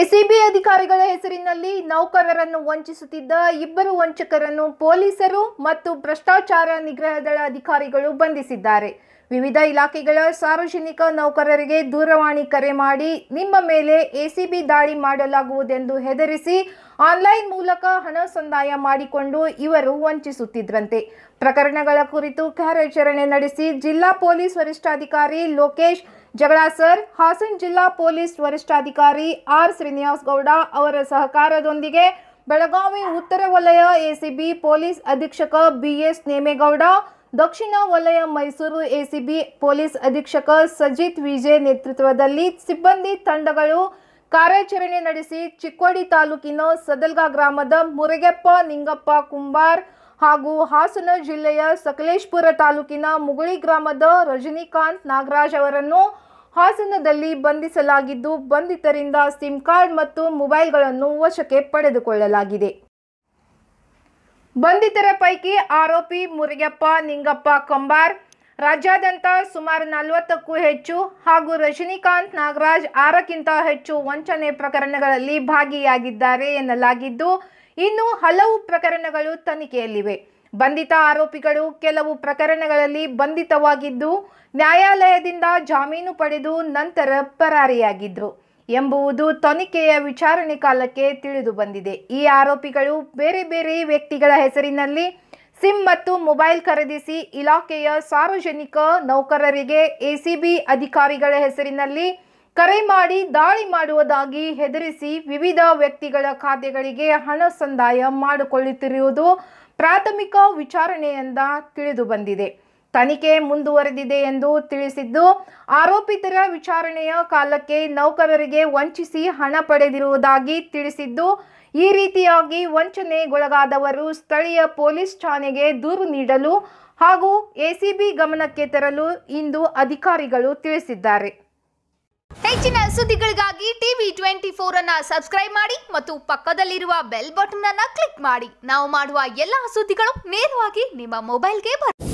ACB ಅಧಿಕಾರಿಗಳ ಹೆಸರಿನಲ್ಲಿ ನೌಕರರನ್ನು ವಂಚಿಸುತ್ತಿದ್ದ ಇಬ್ಬರು ವಂಚಕರನ್ನು ಪೊಲೀಸರು ಮತ್ತು ಭ್ರಷ್ಟಾಚಾರ ನಿಗ್ರಹ ದಳ ಅಧಿಕಾರಿಗಳು ಬಂಧಿಸಿದ್ದಾರೆ ವಿವಿಧ ಇಲಾಖೆಗಳ ಸಾರ್ವಜನಿಕ ನೌಕರರಿಗೆ ದೂರವಾಣಿ ಕರೆ ಮಾಡಿ ನಿಮ್ಮ ಮೇಲೆ ಎಸಿಬಿ ದಾಳಿ ಮಾಡಲಾಗುವುದೆಂದು ಹೆದರಿಸಿ ಆನ್ಲೈನ್ ಮೂಲಕ ಹಣ ಸಂದಾಯ ಮಾಡಿಕೊಂಡು ಇವರು ವಂಚಿಸುತ್ತಿದ್ರಂತೆ ಪ್ರಕರಣಗಳ ಕುರಿತು ಕಾರ್ಯಾಚರಣೆ ನಡೆಸಿ ಜಿಲ್ಲಾ ಪೊಲೀಸ್ ವರಿಷ್ಠಾಧಿಕಾರಿ ಲೋಕೇಶ್ ಜಗಳಾಸರ್ ಹಾಸನ್ ಜಿಲ್ಲಾ ಪೊಲೀಸ್ ವರಿಷ್ಠಾಧಿಕಾರಿ ಆರ್ ಶ್ರೀನಿವಾಸ್ ಗೌಡ ಅವರ ಸಹಕಾರದೊಂದಿಗೆ ಬೆಳಗಾವಿ ಉತ್ತರ ವಲಯ ಎಸಿಬಿ ಪೊಲೀಸ್ ಅಧೀಕ್ಷಕ ಬಿಎಸ್ ನೇಮೇಗೌಡ ದಕ್ಷಿಣ ವಲಯ ಮೈಸೂರು ಎಸಿಬಿ ಪೊಲೀಸ್ ಅಧೀಕ್ಷಕ ಸಜಿತ್ ವಿಜಯ್ ನೇತೃತ್ವದಲ್ಲಿ ಸಿಬ್ಬಂದಿ ತಂಡಗಳು ಕಾರ್ಯಾಚರಣೆ ನಡೆಸಿ ಚಿಕ್ಕೋಡಿ ತಾಲೂಕಿನ ಸದಲ್ಗಾ ಗ್ರಾಮದ ಮುರುಗೆಪ್ಪ ನಿಂಗಪ್ಪ ಕುಂಬಾರ್ ಹಾಗೂ ಹಾಸನ ಜಿಲ್ಲೆಯ ಸಕಲೇಶ್ಪುರ ತಾಲೂಕಿನ ಮುಗುಳಿ ಗ್ರಾಮದ ರಜನಿಕಾಂತ್ ನಾಗರಾಜ್ ಅವರನ್ನು ಹಾಸನದಲ್ಲಿ ಬಂಧಿಸಲಾಗಿದ್ದು ಬಂಧಿತರಿಂದ ಸಿಮ್ ಕಾರ್ಡ್ ಮತ್ತು ಮೊಬೈಲ್ಗಳನ್ನು ವಶಕ್ಕೆ ಪಡೆದುಕೊಳ್ಳಲಾಗಿದೆ ಬಂಧಿತರ ಪೈಕಿ ಆರೋಪಿ ಮುರಿಯಪ್ಪ ನಿಂಗಪ್ಪ ಕಂಬಾರ್ ರಾಜ್ಯಾದ್ಯಂತ ಸುಮಾರು ನಲವತ್ತಕ್ಕೂ ಹೆಚ್ಚು ಹಾಗೂ ರಜನಿಕಾಂತ್ ನಾಗರಾಜ್ ಆರಕ್ಕಿಂತ ಹೆಚ್ಚು ವಂಚನೆ ಪ್ರಕರಣಗಳಲ್ಲಿ ಭಾಗಿಯಾಗಿದ್ದಾರೆ ಎನ್ನಲಾಗಿದ್ದು ಇನ್ನು ಹಲವು ಪ್ರಕರಣಗಳು ತನಿಖೆಯಲ್ಲಿವೆ ಬಂಧಿತ ಆರೋಪಿಗಳು ಕೆಲವು ಪ್ರಕರಣಗಳಲ್ಲಿ ಬಂಧಿತವಾಗಿದ್ದು ನ್ಯಾಯಾಲಯದಿಂದ ಜಾಮೀನು ಪಡೆದು ನಂತರ ಪರಾರಿಯಾಗಿದ್ದರು ಎಂಬುವುದು ತನಿಖೆಯ ವಿಚಾರಣೆ ಕಾಲಕ್ಕೆ ತಿಳಿದು ಬಂದಿದೆ ಈ ಆರೋಪಿಗಳು ಬೇರೆ ಬೇರೆ ವ್ಯಕ್ತಿಗಳ ಹೆಸರಿನಲ್ಲಿ ಸಿಮ್ ಮತ್ತು ಮೊಬೈಲ್ ಖರೀದಿಸಿ ಇಲಾಖೆಯ ಸಾರ್ವಜನಿಕ ನೌಕರರಿಗೆ ಎಸಿಬಿ ಅಧಿಕಾರಿಗಳ ಹೆಸರಿನಲ್ಲಿ ಕರೆ ಮಾಡಿ ದಾಳಿ ಮಾಡುವುದಾಗಿ ಹೆದರಿಸಿ ವಿವಿಧ ವ್ಯಕ್ತಿಗಳ ಖಾತೆಗಳಿಗೆ ಹಣ ಸಂದಾಯ ಮಾಡಿಕೊಳ್ಳುತ್ತಿರುವುದು ಪ್ರಾಥಮಿಕ ವಿಚಾರಣೆಯಿಂದ ತಿಳಿದು ಬಂದಿದೆ ತನಿಖೆ ಮುಂದುವರೆದಿದೆ ಎಂದು ತಿಳಿಸಿದ್ದು ಆರೋಪಿತರ ವಿಚಾರಣೆಯ ಕಾಲಕ್ಕೆ ನೌಕರರಿಗೆ ವಂಚಿಸಿ ಹಣ ಪಡೆದಿರುವುದಾಗಿ ತಿಳಿಸಿದ್ದು ಈ ರೀತಿಯಾಗಿ ವಂಚನೆಗೊಳಗಾದವರು ಸ್ಥಳೀಯ ಪೊಲೀಸ್ ಠಾಣೆಗೆ ದೂರು ನೀಡಲು ಹಾಗೂ ಎಸಿಬಿ ಗಮನಕ್ಕೆ ತರಲು ಇಂದು ಅಧಿಕಾರಿಗಳು ತಿಳಿಸಿದ್ದಾರೆ ಹೆಚ್ಚಿನ ಸುದ್ದಿಗಳಿಗಾಗಿ ಟಿವಿ ಟ್ವೆಂಟಿ ಫೋರ್ ಅನ್ನ ಸಬ್ಸ್ಕ್ರೈಬ್ ಮಾಡಿ ಮತ್ತು ಪಕ್ಕದಲ್ಲಿರುವ ಬೆಲ್ ಬಟನ್ ಅನ್ನ ಕ್ಲಿಕ್ ಮಾಡಿ ನಾವು ಮಾಡುವ ಎಲ್ಲ ಸುದ್ದಿಗಳು ನೇರವಾಗಿ ನಿಮ್ಮ ಮೊಬೈಲ್ಗೆ ಬರುತ್ತೆ